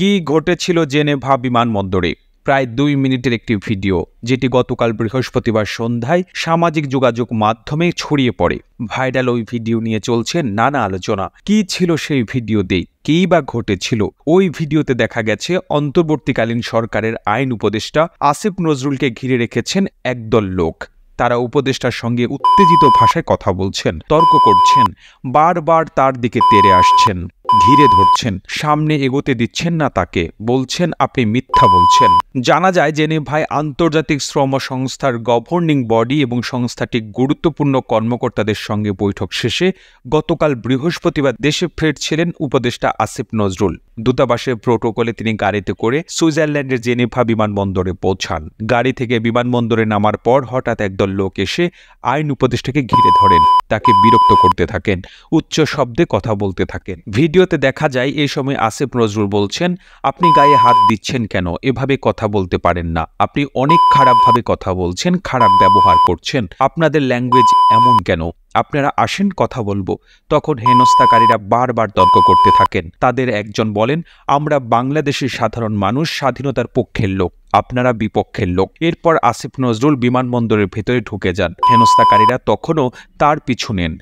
কি ঘটেছিল জেনেভা বিমানবন্দরে প্রায় দুই মিনিটের একটি ভিডিও যেটি গতকাল বৃহস্পতিবার সন্ধ্যায় সামাজিক যোগাযোগ মাধ্যমে ছড়িয়ে পড়ে ভাইরাল ওই ভিডিও নিয়ে চলছে নানা আলোচনা কি ছিল সেই ভিডিওতেই কেই বা ঘটেছিল ওই ভিডিওতে দেখা গেছে অন্তর্বর্তীকালীন সরকারের আইন উপদেষ্টা আসিফ নজরুলকে ঘিরে রেখেছেন একদল লোক তারা উপদেষ্টার সঙ্গে উত্তেজিত ভাষায় কথা বলছেন তর্ক করছেন বারবার তার দিকে তেরে আসছেন ঘিরে ধরছেন সামনে এগোতে দিচ্ছেন না তাকে বলছেন আপনি মিথ্যা বলছেন জানা যায় জেনে ভাই আন্তর্জাতিক শ্রম সংস্থার গভর্নিং বডি এবং সংস্থাটি গুরুত্বপূর্ণ কর্মকর্তাদের সঙ্গে বৈঠক শেষে গতকাল বৃহস্পতিবার দেশে ফেরছিলেন উপদেষ্টা আসিফ নজরুল দূতাবাসের প্রোটোকলে তিনি গাড়িতে করে সুইজারল্যান্ডের জেনেভা বিমানবন্দরে পৌঁছান গাড়ি থেকে বিমানবন্দরে নামার পর হঠাৎ একদল লোক এসে আইন উপদেষ্টাকে ঘিরে ধরেন তাকে বিরক্ত করতে থাকেন উচ্চ শব্দে কথা বলতে থাকেন ভিডিও ভিডিওতে দেখা যায় এই সময় আসিফ নজরুল বলছেন আপনি গায়ে হাত দিচ্ছেন কেন এভাবে কথা বলতে পারেন না আপনি অনেক খারাপভাবে কথা বলছেন খারাপ ব্যবহার করছেন আপনাদের ল্যাঙ্গুয়েজ এমন কেন আপনারা আসেন কথা বলবো তখন হেনস্থাকারীরা বারবার তর্ক করতে থাকেন তাদের একজন বলেন আমরা বাংলাদেশের সাধারণ মানুষ স্বাধীনতার পক্ষের লোক আপনারা বিপক্ষের লোক এরপর আসিফ নজরুল বিমানবন্দরের ভেতরে ঢুকে যান হেনস্থাকারীরা তখনও তার পিছু নেন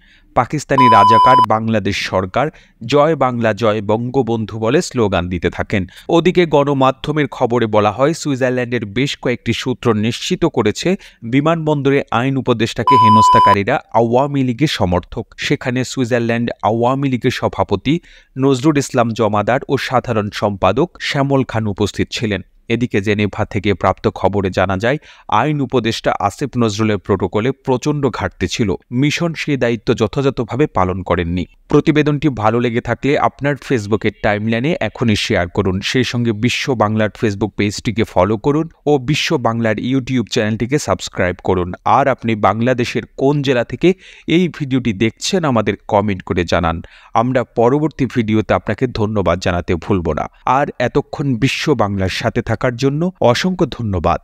পাকিস্তানি রাজাকার বাংলাদেশ সরকার জয় বাংলা জয় বঙ্গবন্ধু বলে স্লোগান দিতে থাকেন ওদিকে গণমাধ্যমের খবরে বলা হয় সুইজারল্যান্ডের বেশ কয়েকটি সূত্র নিশ্চিত করেছে বিমানবন্দরে আইন উপদেষ্টাকে হেনস্থাকারীরা আওয়ামী লীগের সমর্থক সেখানে সুইজারল্যান্ড আওয়ামী লীগের সভাপতি নজরুল ইসলাম জমাদার ও সাধারণ সম্পাদক শ্যামল খান উপস্থিত ছিলেন এদিকে জেনেভা থেকে প্রাপ্ত খবরে জানা যায় আইন উপদেষ্টা আসিফ নজরুলের প্রোটোকলে প্রচণ্ড ঘাটতি ছিল মিশন সেই দায়িত্ব যথাযথভাবে পালন করেননি প্রতিবেদনটি ভালো লেগে থাকলে আপনার ফেসবুকের টাইমলাইনে এখনই শেয়ার করুন সেই সঙ্গে বিশ্ব বাংলার ফেসবুক পেজটিকে ফলো করুন ও বিশ্ব বাংলার ইউটিউব চ্যানেলটিকে সাবস্ক্রাইব করুন আর আপনি বাংলাদেশের কোন জেলা থেকে এই ভিডিওটি দেখছেন আমাদের কমেন্ট করে জানান আমরা পরবর্তী ভিডিওতে আপনাকে ধন্যবাদ জানাতে ভুলব না আর এতক্ষণ বিশ্ব বাংলার সাথে থাকা থাকার জন্য অসংখ্য ধন্যবাদ